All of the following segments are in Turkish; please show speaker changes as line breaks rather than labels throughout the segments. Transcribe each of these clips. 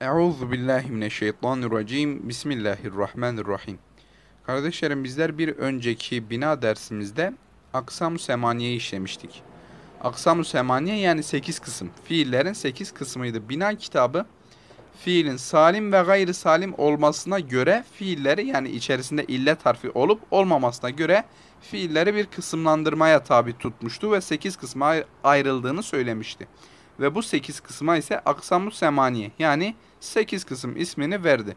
Euzu billahi mineşşeytanirracim. Bismillahirrahmanirrahim. Kardeşlerim bizler bir önceki bina dersimizde Aksamu semaniye işlemiştik. Aksamu Semaniye yani 8 kısım. Fiillerin 8 kısmıydı. Bina kitabı fiilin salim ve gayri salim olmasına göre fiilleri yani içerisinde illet harfi olup olmamasına göre fiilleri bir kısımlandırmaya tabi tutmuştu ve 8 kısma ayrıldığını söylemişti ve bu 8 kısma ise aksamu semaniye yani 8 kısım ismini verdi.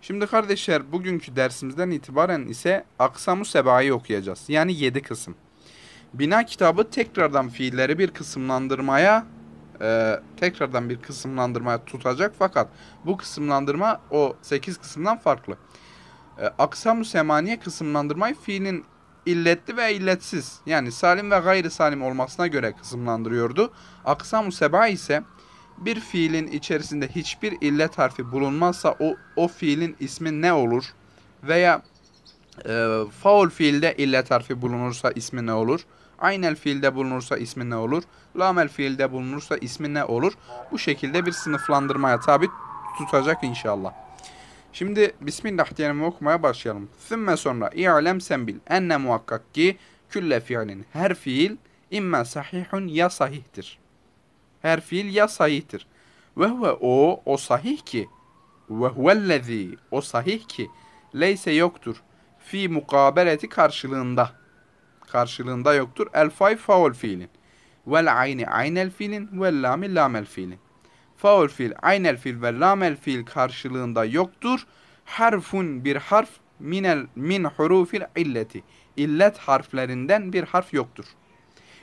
Şimdi kardeşler bugünkü dersimizden itibaren ise aksamu sebayı okuyacağız. Yani 7 kısım. Bina kitabı tekrardan fiilleri bir kısımlandırmaya e, tekrardan bir kısımlandırmaya tutacak fakat bu kısımlandırma o 8 kısımdan farklı. E, aksamu semaniye kısımlandırmayı fiilin illetli ve illetsiz yani salim ve gayri salim olmasına göre kısımlandırıyordu. Aksam Aksamu seba ise bir fiilin içerisinde hiçbir illet harfi bulunmazsa o, o fiilin ismi ne olur? Veya e, faul fiilde illet harfi bulunursa ismi ne olur? Aynel fiilde bulunursa ismi ne olur? Lamel fiilde bulunursa ismi ne olur? Bu şekilde bir sınıflandırmaya tabi tutacak inşallah. Şimdi Bismillah diyelim okumaya başlayalım. Sümme sonra i'lem sen bil enne muhakkak ki külle fiilin her fiil imma sahihun ya sahihtir. Her fiil ya sahihtir. Ve huve o, o sahih ki. Ve huvellezi, o sahih ki. Leyse yoktur. Fi mukabeleti karşılığında. Karşılığında yoktur. El fay faul fiilin. Vel ayni aynel fiilin. Vel lami lamel fiilin faul fiil, aynel fiil ve lamel fiil karşılığında yoktur. Harfun bir harf minel min hurufil illeti. İllet harflerinden bir harf yoktur.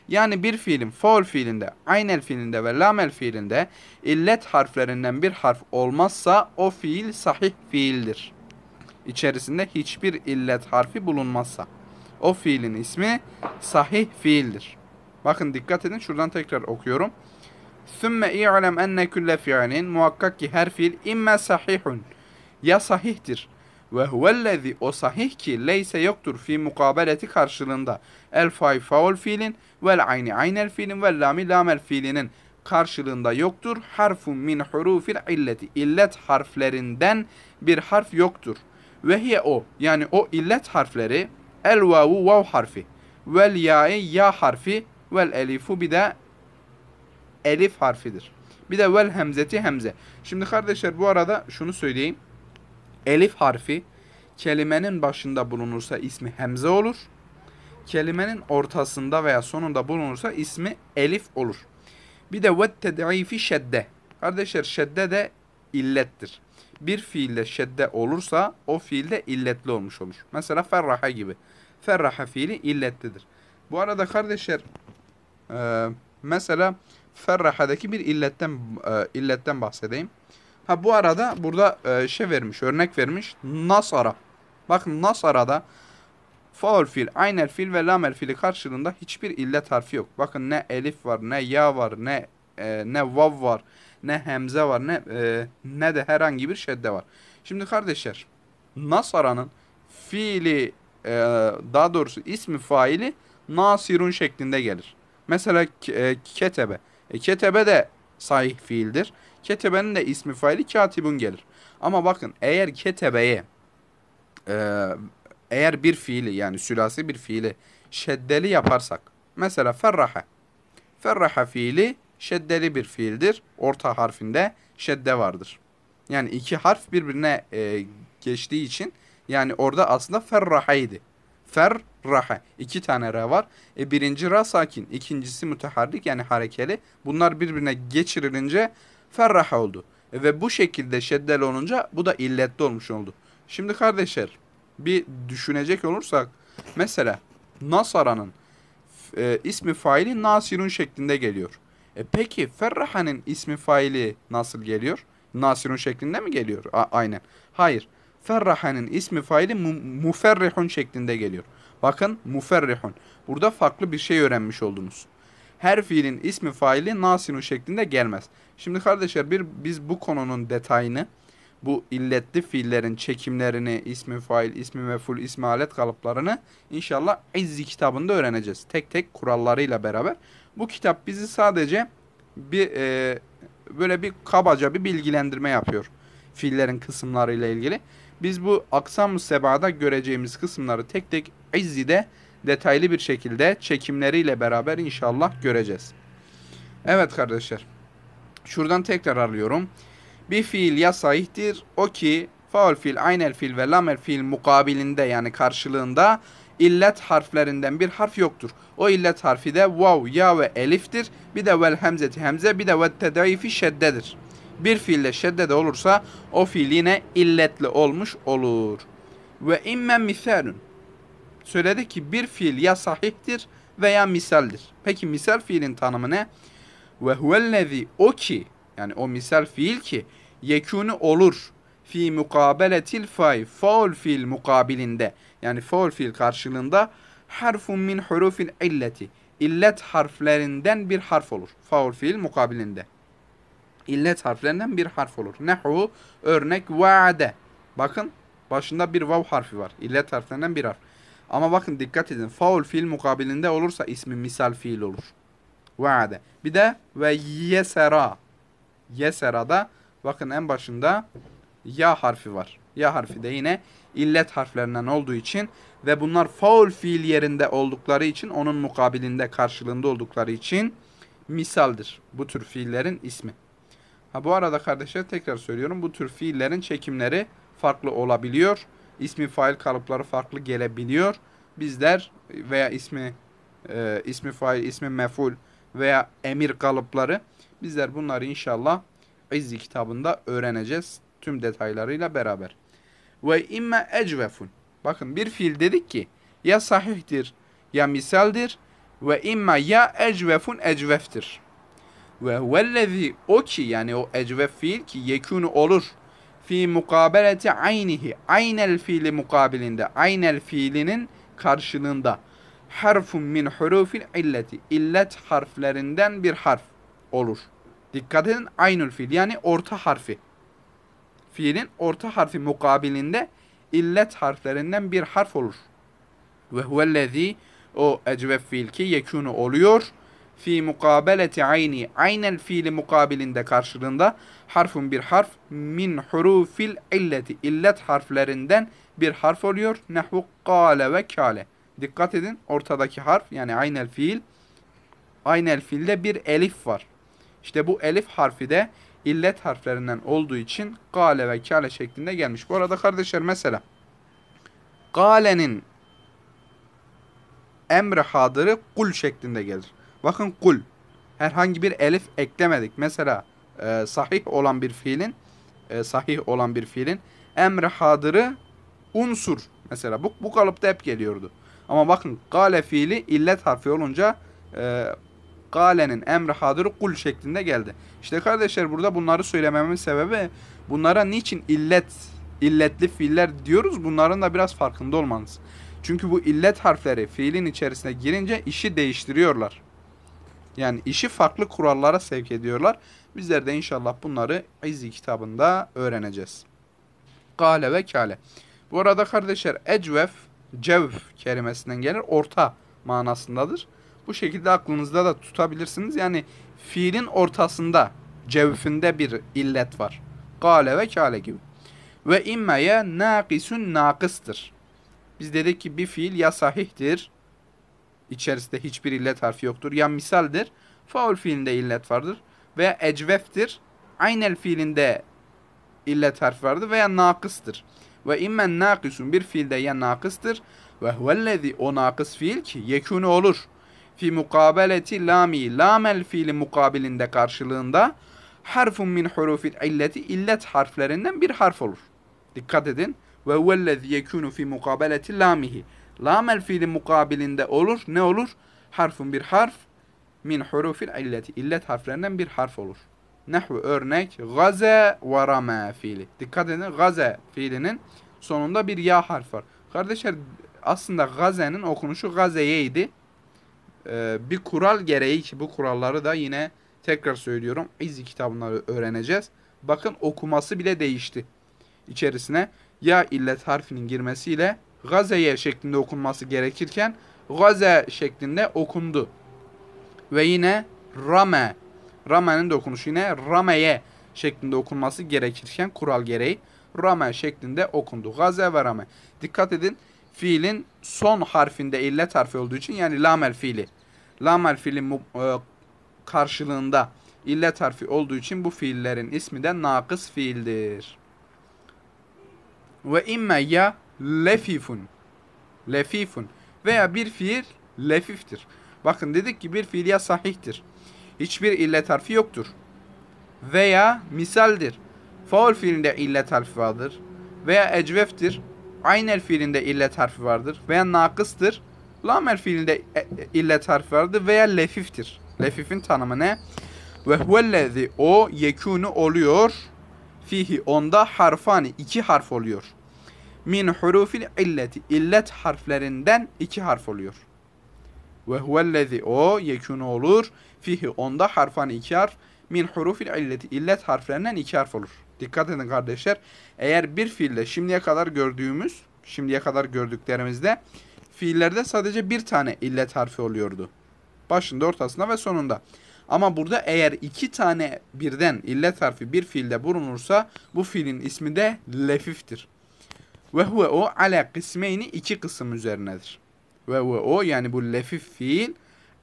Yani bir fiilin faul fiilinde, aynel fiilinde ve lamel fiilinde illet harflerinden bir harf olmazsa o fiil sahih fiildir. İçerisinde hiçbir illet harfi bulunmazsa o fiilin ismi sahih fiildir. Bakın dikkat edin şuradan tekrar okuyorum. Sümme i'lem enne külle fi'lin muhakkak ki her fiil imme sahihun ya sahihtir. Ve huvellezi o sahih ki leyse yoktur fi mukabeleti karşılığında. El fay faul fiilin vel ayni aynel fiilin vel lami lamel fiilinin karşılığında yoktur. Harfun min hurufil illeti. illet harflerinden bir harf yoktur. Ve hiye o yani o illet harfleri el vavu vav harfi vel ya'i ya harfi vel elifu bir de elif harfidir. Bir de vel hemzeti hemze. Şimdi kardeşler bu arada şunu söyleyeyim. Elif harfi kelimenin başında bulunursa ismi hemze olur. Kelimenin ortasında veya sonunda bulunursa ismi elif olur. Bir de ve ted'ifi şedde. Kardeşler şedde de illettir. Bir fiilde şedde olursa o fiilde illetli olmuş olur. Mesela ferraha gibi. Ferraha fiili illetlidir. Bu arada kardeşler e, mesela mesela Ferraha'daki bir illetten e, illetten bahsedeyim. Ha bu arada burada e, şey vermiş, örnek vermiş. Nasara. Bakın Nasara'da faul fil, aynel fil ve lamel fili karşılığında hiçbir illet harfi yok. Bakın ne elif var, ne ya var, ne e, ne vav var, ne hemze var, ne e, ne de herhangi bir şedde var. Şimdi kardeşler, Nasara'nın fiili e, daha doğrusu ismi faili Nasirun şeklinde gelir. Mesela e, ketebe e, ketebe de sahih fiildir. Ketebenin de ismi faili katibun gelir. Ama bakın eğer ketebeye e, eğer bir fiili yani sülasi bir fiili şeddeli yaparsak. Mesela ferraha. Ferraha fiili şeddeli bir fiildir. Orta harfinde şedde vardır. Yani iki harf birbirine e, geçtiği için yani orada aslında idi ferrahe. İki tane ra var. E, birinci ra sakin. ikincisi müteharrik yani harekeli. Bunlar birbirine geçirilince ferrahe oldu. E, ve bu şekilde şeddel olunca bu da illetli olmuş oldu. Şimdi kardeşler bir düşünecek olursak mesela Nasara'nın e, ismi faili Nasirun şeklinde geliyor. E peki Ferraha'nın ismi faili nasıl geliyor? Nasirun şeklinde mi geliyor? A aynen. Hayır. Ferrahanın ismi faili mu muferrihun şeklinde geliyor. Bakın muferrihun. Burada farklı bir şey öğrenmiş oldunuz. Her fiilin ismi faili nasinu şeklinde gelmez. Şimdi kardeşler bir biz bu konunun detayını bu illetli fiillerin çekimlerini, ismi fail, ismi meful, ismi alet kalıplarını inşallah izzi kitabında öğreneceğiz. Tek tek kurallarıyla beraber. Bu kitap bizi sadece bir e, böyle bir kabaca bir bilgilendirme yapıyor. Fiillerin kısımlarıyla ilgili. Biz bu Aksam-ı Seba'da göreceğimiz kısımları tek tek İzzi'de detaylı bir şekilde çekimleriyle beraber inşallah göreceğiz. Evet kardeşler. Şuradan tekrar alıyorum. Bir fiil ya sahihtir o ki faul fiil, aynel fiil ve lamel fiil mukabilinde yani karşılığında illet harflerinden bir harf yoktur. O illet harfi de vav, ya ve eliftir. Bir de vel hemzeti hemze, bir de ve tedaifi şeddedir. Bir fiille şedde de olursa o fiil yine illetli olmuş olur. Ve immen misalün. Söyledi ki bir fiil ya sahihtir veya misaldir. Peki misal fiilin tanımı ne? Ve huvellezi o ki yani o misal fiil ki yekunu olur. Fi mukabeletil fay faul fiil mukabilinde yani faul fiil karşılığında harfun min hurufil illeti illet harflerinden bir harf olur. Faul fiil mukabilinde illet harflerinden bir harf olur. Nehu örnek vaade. Bakın başında bir vav harfi var. İllet harflerinden bir harf. Ama bakın dikkat edin. Faul fiil mukabilinde olursa ismi misal fiil olur. Vaade. Bir de ve yesera. da bakın en başında ya harfi var. Ya harfi de yine illet harflerinden olduğu için ve bunlar faul fiil yerinde oldukları için onun mukabilinde karşılığında oldukları için misaldir. Bu tür fiillerin ismi. Ha bu arada kardeşler tekrar söylüyorum bu tür fiillerin çekimleri farklı olabiliyor. İsmi fail kalıpları farklı gelebiliyor. Bizler veya ismi e, ismi fail, ismi meful veya emir kalıpları bizler bunları inşallah izi kitabında öğreneceğiz tüm detaylarıyla beraber. Ve imme ecvefun. Bakın bir fiil dedik ki ya sahihtir ya misaldir ve imma ya ecvefun ecveftir. Ve vellezi o ki yani o ecve fiil ki yekunu olur. Fi mukabeleti aynihi. Aynel fiili mukabilinde. Aynel fiilinin karşılığında. Harfun min hurufil illeti. illet harflerinden bir harf olur. Dikkat edin aynül fiil yani orta harfi. Fiilin orta harfi mukabilinde illet harflerinden bir harf olur. Ve huvellezi o ecvef fiil ki yekûnu oluyor fi mukabeleti ayni aynel fiili mukabilinde karşılığında harfun bir harf min hurufil illeti illet harflerinden bir harf oluyor. Nehvu kale ve kale. Dikkat edin ortadaki harf yani aynel fiil aynel fiilde bir elif var. İşte bu elif harfi de illet harflerinden olduğu için kale ve kale şeklinde gelmiş. Bu arada kardeşler mesela kalenin emri hadırı kul şeklinde gelir. Bakın kul. Herhangi bir elif eklemedik. Mesela e, sahih olan bir fiilin e, sahih olan bir fiilin emri hadırı unsur. Mesela bu, bu kalıpta hep geliyordu. Ama bakın gale fiili illet harfi olunca e, galenin emri hadırı kul şeklinde geldi. İşte kardeşler burada bunları söylememin sebebi bunlara niçin illet illetli fiiller diyoruz bunların da biraz farkında olmanız. Çünkü bu illet harfleri fiilin içerisine girince işi değiştiriyorlar. Yani işi farklı kurallara sevk ediyorlar. Bizler de inşallah bunları İzzi kitabında öğreneceğiz. Gale ve kale. Bu arada kardeşler ecvef, cevf kelimesinden gelir. Orta manasındadır. Bu şekilde aklınızda da tutabilirsiniz. Yani fiilin ortasında, cevfinde bir illet var. Gale ve kale gibi. Ve immeye nakisün nakıstır. Biz dedik ki bir fiil ya sahihtir içerisinde hiçbir illet harfi yoktur. Ya misaldir. Faul fiilinde illet vardır. Veya ecveftir. Aynel fiilinde illet harfi vardır. Veya nakıstır. Ve immen nakısun bir fiilde ya nakıstır. Ve huvellezi o nakıs fiil ki yekûne olur. Fi mukabeleti lami lamel fiili mukabilinde karşılığında harfun min hurufil illeti illet harflerinden bir harf olur. Dikkat edin. Ve huvellezi yekûnu fi mukabeleti lamihi. Lamel fiili mukabilinde olur. Ne olur? Harfun bir harf min hurufil illeti. İllet harflerinden bir harf olur. Nehve örnek gaze ve rame fiili. Dikkat edin gaze fiilinin sonunda bir ya harf var. Kardeşler aslında gazenin okunuşu gazeyeydi. Ee, bir kural gereği ki bu kuralları da yine tekrar söylüyorum. İzi kitabından öğreneceğiz. Bakın okuması bile değişti. İçerisine ya illet harfinin girmesiyle Gazeye şeklinde okunması gerekirken Gaze şeklinde okundu. Ve yine Rame, Rame'nin de okunuşu yine Rame'ye şeklinde okunması gerekirken kural gereği Rame şeklinde okundu. Gaze ve Rame. Dikkat edin fiilin son harfinde illet harfi olduğu için yani lamel fiili. Lamel fiilin e, karşılığında illet harfi olduğu için bu fiillerin ismi de nakıs fiildir. Ve imme ya lefifun. Lefifun. Veya bir fiil lefiftir. Bakın dedik ki bir fiil ya sahihtir. Hiçbir illet harfi yoktur. Veya misaldir. Faul fiilinde illet harfi vardır. Veya ecveftir. Aynel fiilinde illet harfi vardır. Veya nakıstır. Lamer fiilinde e, e, illet harfi vardır. Veya lefiftir. Lefifin tanımı ne? Ve huvellezi o yekunu oluyor. Fihi onda harfani iki harf oluyor min hurufil illeti. illet harflerinden iki harf oluyor. Ve huvellezi o yekûnu olur. Fihi onda harfan iki harf. Min hurufil illeti. illet harflerinden iki harf olur. Dikkat edin kardeşler. Eğer bir fiille şimdiye kadar gördüğümüz, şimdiye kadar gördüklerimizde fiillerde sadece bir tane illet harfi oluyordu. Başında, ortasında ve sonunda. Ama burada eğer iki tane birden illet harfi bir fiilde bulunursa bu fiilin ismi de lefiftir. Ve huve o ala kısmeyni iki kısım üzerinedir. Ve huve o yani bu lefif fiil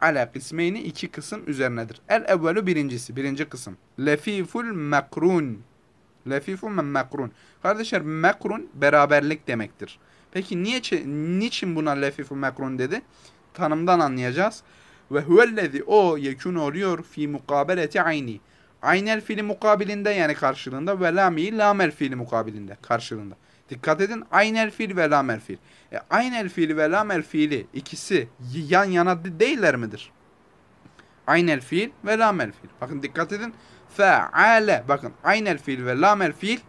ala kısmeyni iki kısım üzerinedir. El evvelu birincisi, birinci kısım. Lefiful makrun. Lefiful makrun. Kardeşler makrun beraberlik demektir. Peki niye niçin buna lefiful makrun dedi? Tanımdan anlayacağız. Ve huvellezi o yekun oluyor fi mukabeleti ayni. Aynel fiili mukabilinde yani karşılığında ve lami lamel fiili mukabilinde karşılığında. Dikkat edin aynel fiil ve lamer fiil. E, aynel fiil ve lamer fiili ikisi yan yana değiller midir? Aynel fiil ve lamer fiil. Bakın dikkat edin. Fe'ale. Bakın aynel fiil ve lamer fiil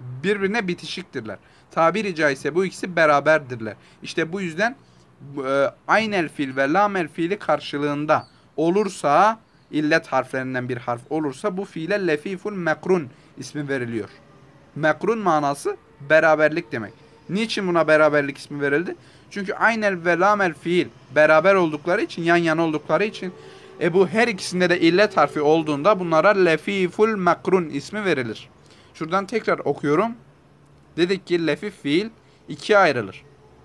birbirine bitişiktirler. Tabiri caizse bu ikisi beraberdirler. İşte bu yüzden e, aynel fiil ve lamer fiili karşılığında olursa illet harflerinden bir harf olursa bu fiile lefiful mekrun ismi veriliyor. Mekrun manası beraberlik demek. Niçin buna beraberlik ismi verildi? Çünkü aynel ve lamel fiil beraber oldukları için, yan yana oldukları için e bu her ikisinde de illet harfi olduğunda bunlara lefiful makrun ismi verilir. Şuradan tekrar okuyorum. Dedik ki lefif fiil ikiye ayrılır.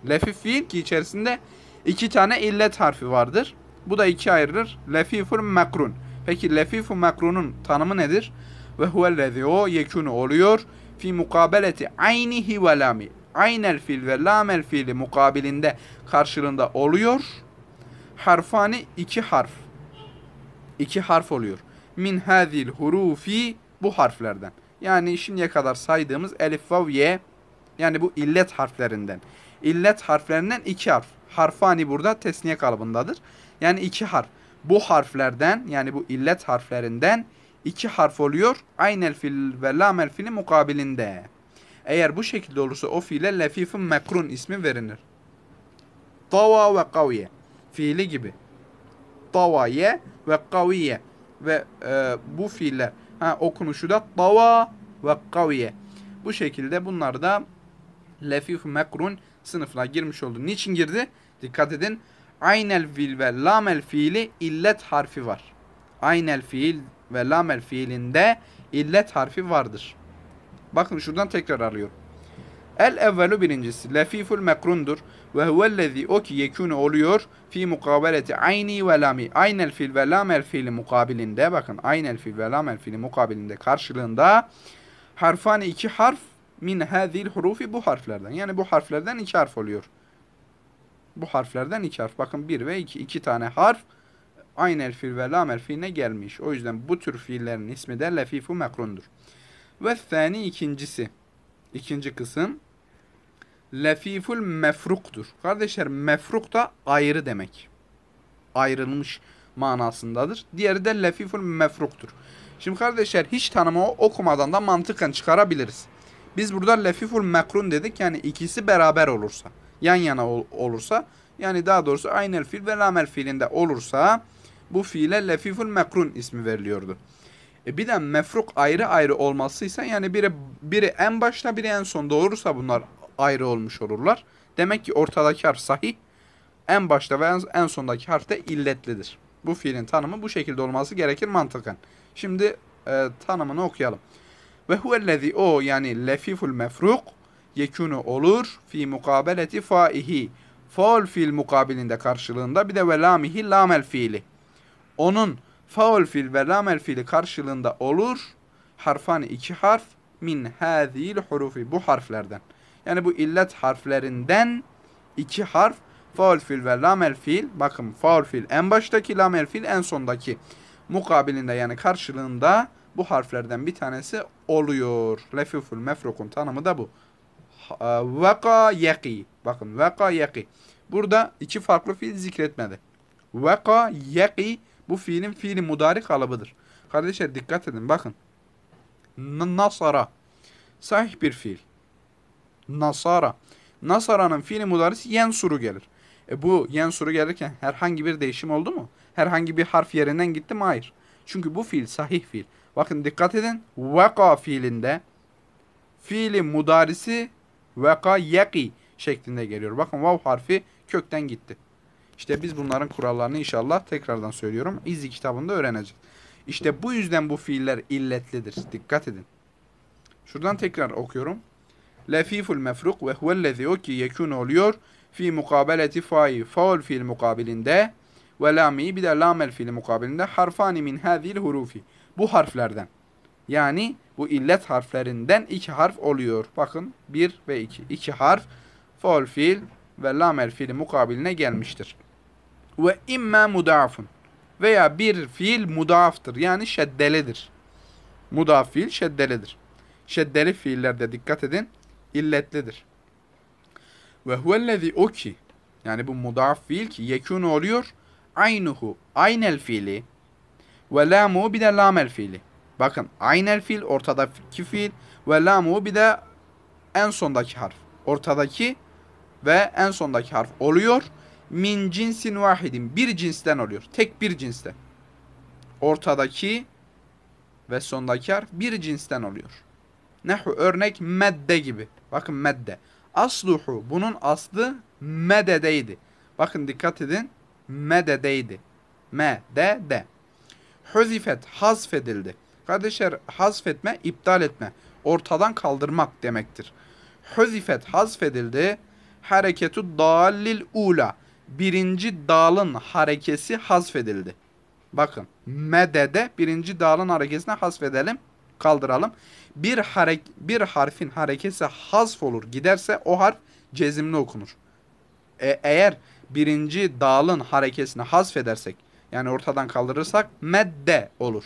Lefif fiil ki içerisinde iki tane illet harfi vardır. Bu da ikiye ayrılır. Lefiful makrun. Peki lefiful makrunun tanımı nedir? Ve huvellezi o yekunu oluyor fi mukabeleti aynihi ve lami. Aynel fil ve lamel fiili mukabilinde karşılığında oluyor. Harfani iki harf. İki harf oluyor. Min hazil hurufi bu harflerden. Yani şimdiye kadar saydığımız elif, vav, ye yani bu illet harflerinden. İllet harflerinden iki harf. Harfani burada tesniye kalıbındadır. Yani iki harf. Bu harflerden yani bu illet harflerinden iki harf oluyor. Aynel fil ve lamel filin mukabilinde. Eğer bu şekilde olursa o fiile lefifun mekrun ismi verilir. Tava ve kavye fiili gibi. Tavaye ve kaviye ve e, bu fiiller ha, okunuşu da tava ve kaviye. Bu şekilde bunlar da lefif mekrun sınıfına girmiş oldu. Niçin girdi? Dikkat edin. Aynel fiil ve lamel fiili illet harfi var. Aynel fiil ve lamel fiilinde illet harfi vardır. Bakın şuradan tekrar alıyorum. El evvelu birincisi lefiful mekrundur ve huvellezi o ki yekûne oluyor fi mukaveleti ayni ve lami aynel fil ve lamel fiili mukabilinde bakın aynel fil ve lamel fiili mukabilinde karşılığında harfani iki harf min hazil hurufi bu harflerden yani bu harflerden iki harf oluyor. Bu harflerden iki harf bakın bir ve iki iki tane harf aynel fiil ve lamel fiiline gelmiş. O yüzden bu tür fiillerin ismi de lefifu mekrundur. Ve thani ikincisi. ikinci kısım lefiful mefruktur. Kardeşler mefruk da ayrı demek. Ayrılmış manasındadır. Diğeri de lefiful mefruktur. Şimdi kardeşler hiç tanımı okumadan da mantıken çıkarabiliriz. Biz burada lefiful mekrun dedik. Yani ikisi beraber olursa, yan yana ol olursa yani daha doğrusu aynel fiil ve lamel fiilinde olursa bu fiile lefiful mekrun ismi veriliyordu. E bir de mefruk ayrı ayrı olmasıysa yani biri, biri en başta biri en son doğurursa bunlar ayrı olmuş olurlar. Demek ki ortadaki harf sahih en başta ve en sondaki harf de illetlidir. Bu fiilin tanımı bu şekilde olması gerekir mantıken. Şimdi e, tanımını okuyalım. Ve huvellezî o yani lefiful mefruk yekunu olur fi mukabeleti faihi. Faul fiil mukabilinde karşılığında bir de velamihi lamel fiili. Onun faul fil ve lamel fiili karşılığında olur. Harfani iki harf min hâzîl hurufi bu harflerden. Yani bu illet harflerinden iki harf faul fil ve lamel fiil. Bakın faul fil en baştaki lamel fiil en sondaki. Mukabilinde yani karşılığında bu harflerden bir tanesi oluyor. Lefiful mefrukun tanımı da bu. Veka yeki. Bakın veka yeki. Burada iki farklı fiil zikretmedi. Veka yeki bu fiilin fiili mudari kalıbıdır. Kardeşler dikkat edin bakın. Nasara. Sahih bir fiil. Nasara. Nasara'nın fiili mudarisi yensuru gelir. E bu yensuru gelirken herhangi bir değişim oldu mu? Herhangi bir harf yerinden gitti mi? Hayır. Çünkü bu fiil sahih fiil. Bakın dikkat edin. Vaka fiilinde fiili mudarisi veka yeki şeklinde geliyor. Bakın vav harfi kökten gitti. İşte biz bunların kurallarını inşallah tekrardan söylüyorum. İzzi kitabında öğreneceğiz. İşte bu yüzden bu fiiller illetlidir. Dikkat edin. Şuradan tekrar okuyorum. Lefiful mefruk ve huvellezi o ki yekun oluyor. Fi mukabeleti fai. Faul fiil mukabilinde. Ve lami bir de lamel fiil mukabilinde. Harfani min hazil hurufi. Bu harflerden. Yani bu illet harflerinden iki harf oluyor. Bakın bir ve iki. İki harf faul fiil ve lamel fiili mukabiline gelmiştir. Ve imme mudafun. Veya bir fiil mudaftır. Yani şeddelidir. Mudaf fiil şeddelidir. Şeddeli fiillerde dikkat edin. illetlidir. Ve huvellezi o ki. Yani bu mudaf fiil ki yekun oluyor. Aynuhu. Aynel fiili. Ve lamu bir de lamel fiili. Bakın aynel fiil ortadaki fiil. Ve lamu bir de en sondaki harf. Ortadaki ve en sondaki harf oluyor min cinsin vahidin. Bir cinsten oluyor. Tek bir cinsten. Ortadaki ve sondaki harf bir cinsten oluyor. Nehu örnek medde gibi. Bakın medde. Asluhu bunun aslı mededeydi. Bakın dikkat edin. Mededeydi. Me, de, de. Huzifet, hazfedildi. Kardeşler hazfetme, iptal etme. Ortadan kaldırmak demektir. hüzifet hazfedildi. Hareketu dalil ula birinci dalın harekesi hasfedildi. Bakın medede birinci dalın harekesine hasfedelim kaldıralım. Bir, harek, bir harfin harekesi hasf olur giderse o harf cezimli okunur. E, eğer birinci dalın harekesini hasfedersek yani ortadan kaldırırsak medde olur.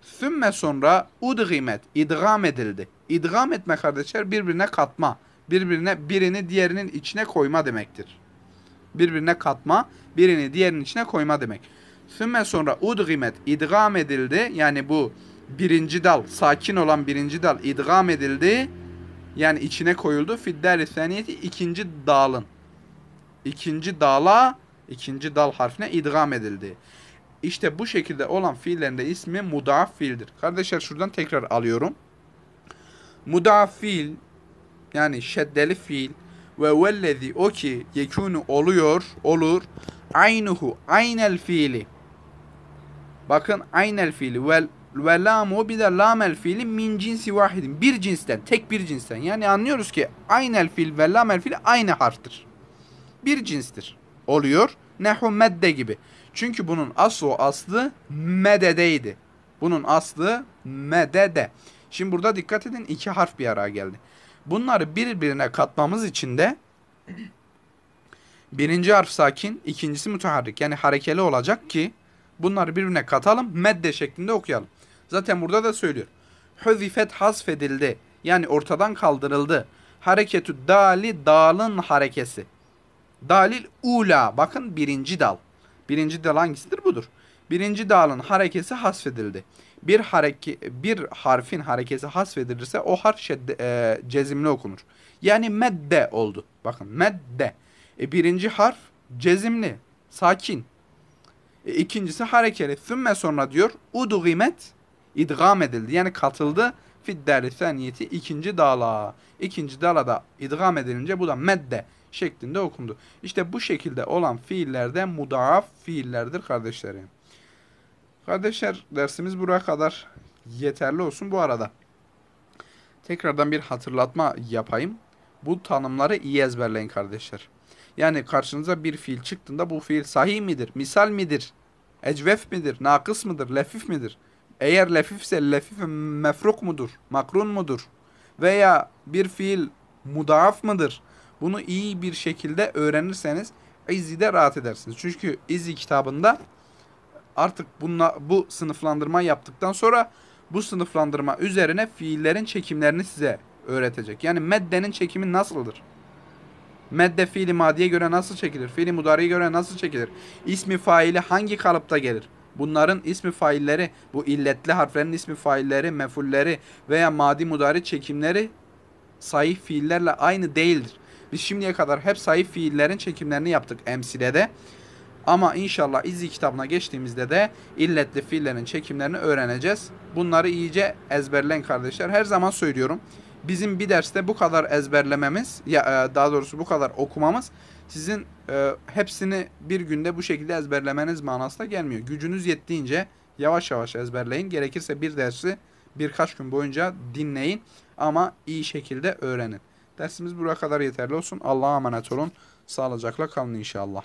Sümme sonra udgimet idgam edildi. İdgam etme kardeşler birbirine katma. Birbirine birini diğerinin içine koyma demektir birbirine katma, birini diğerinin içine koyma demek. Sümme sonra udgimet idgam edildi. Yani bu birinci dal, sakin olan birinci dal idgam edildi. Yani içine koyuldu. Fiddari saniyeti ikinci dalın. İkinci dala, ikinci dal harfine idgam edildi. İşte bu şekilde olan fiillerin de ismi mudaaf fiildir. Kardeşler şuradan tekrar alıyorum. Mudaaf fiil yani şeddeli fiil ve vellezi o ki yekunu oluyor, olur. Aynuhu, aynel fiili. Bakın aynel fiili. Vel, ve lamu bir de lamel fiili min cinsi vahidin. Bir cinsten, tek bir cinsten. Yani anlıyoruz ki aynel fiil ve lamel fiil aynı harftir. Bir cinstir. Oluyor. Nehu medde gibi. Çünkü bunun aslı aslı mededeydi. Bunun aslı medede. Şimdi burada dikkat edin iki harf bir araya geldi. Bunları birbirine katmamız için de birinci harf sakin, ikincisi müteharrik. Yani harekeli olacak ki bunları birbirine katalım, medde şeklinde okuyalım. Zaten burada da söylüyor. Hüzifet hasfedildi. Yani ortadan kaldırıldı. Hareketü dali dalın harekesi. Dalil ula. Bakın birinci dal. Birinci dal hangisidir? Budur. Birinci dalın harekesi hasfedildi. Bir, hareke, bir harfin harekesi hasfedilirse o harf şedde, e, cezimli okunur. Yani medde oldu. Bakın medde. E, birinci harf cezimli, sakin. E, ikincisi harekeli. Sümme sonra diyor udgimet idgam edildi. Yani katıldı fidderi seniyeti ikinci dala. İkinci dala da idgam edilince bu da medde şeklinde okundu. İşte bu şekilde olan fiillerde mudaaf fiillerdir kardeşlerim. Kardeşler dersimiz buraya kadar yeterli olsun bu arada. Tekrardan bir hatırlatma yapayım. Bu tanımları iyi ezberleyin kardeşler. Yani karşınıza bir fiil çıktığında bu fiil sahih midir, misal midir, ecvef midir, nakıs mıdır, lefif midir? Eğer lefifse lefif mefruk mudur, makrun mudur? Veya bir fiil mudaaf mıdır? Bunu iyi bir şekilde öğrenirseniz izi de rahat edersiniz. Çünkü izi kitabında Artık bunla, bu sınıflandırma yaptıktan sonra bu sınıflandırma üzerine fiillerin çekimlerini size öğretecek. Yani meddenin çekimi nasıldır? Medde fiili madiye göre nasıl çekilir? Fiili mudariye göre nasıl çekilir? İsmi faili hangi kalıpta gelir? Bunların ismi failleri, bu illetli harflerin ismi failleri, mefulleri veya madi mudari çekimleri sayı fiillerle aynı değildir. Biz şimdiye kadar hep sayı fiillerin çekimlerini yaptık emsilede. Ama inşallah izi kitabına geçtiğimizde de illetli fiillerin çekimlerini öğreneceğiz. Bunları iyice ezberlen kardeşler. Her zaman söylüyorum. Bizim bir derste bu kadar ezberlememiz, ya e, daha doğrusu bu kadar okumamız sizin e, hepsini bir günde bu şekilde ezberlemeniz manasına gelmiyor. Gücünüz yettiğince yavaş yavaş ezberleyin. Gerekirse bir dersi birkaç gün boyunca dinleyin ama iyi şekilde öğrenin. Dersimiz buraya kadar yeterli olsun. Allah'a emanet olun. Sağlıcakla kalın inşallah.